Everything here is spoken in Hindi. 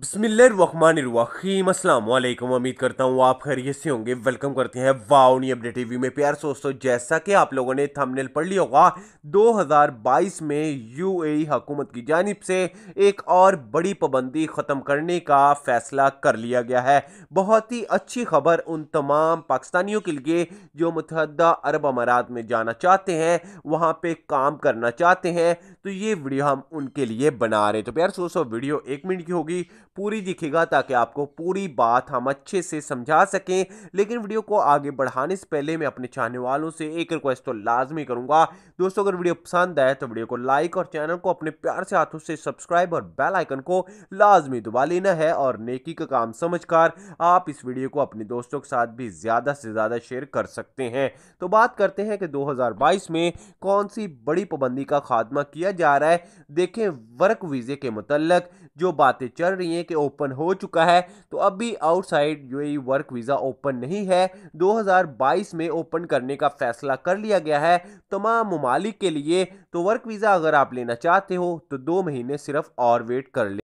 बसमिलीम वालेकुम उम्मीद करता हूँ आप खैरियत से होंगे वेलकम करते हैं वाओनी अपडेट टीवी में प्यार दोस्तों जैसा कि आप लोगों ने थंबनेल पढ़ लिया होगा 2022 में यूएई e हुकूमत की जानब से एक और बड़ी पाबंदी ख़त्म करने का फैसला कर लिया गया है बहुत ही अच्छी खबर उन तमाम पाकिस्तानियों के लिए जो मुतहद अरब अमारात में जाना चाहते हैं वहाँ पर काम करना चाहते हैं तो ये वीडियो हम उनके लिए बना रहे तो प्यार दोस्तों वीडियो एक मिनट की होगी पूरी दिखेगा ताकि आपको पूरी बात हम अच्छे से समझा सकें लेकिन वीडियो को आगे बढ़ाने से पहले मैं अपने चाहने वालों से एक रिक्वेस्ट तो लाजमी करूँगा दोस्तों अगर वीडियो पसंद आए तो वीडियो को लाइक और चैनल को अपने प्यार से हाथों से सब्सक्राइब और बेल आइकन को लाजमी दबा लेना है और नेकी का काम कर आप इस वीडियो को अपने दोस्तों के साथ भी ज़्यादा से ज़्यादा शेयर कर सकते हैं तो बात करते हैं कि 2022 में कौन सी बड़ी पाबंदी का खात्मा किया जा रहा है देखें वर्क वीज़े के मतलब जो बातें चल रही हैं कि ओपन हो चुका है तो अभी आउटसाइड आउटसाइड ये वर्क वीज़ा ओपन नहीं है 2022 में ओपन करने का फैसला कर लिया गया है तमाम ममालिक के लिए तो वर्क वीज़ा अगर आप लेना चाहते हो तो दो महीने सिर्फ और वेट कर ले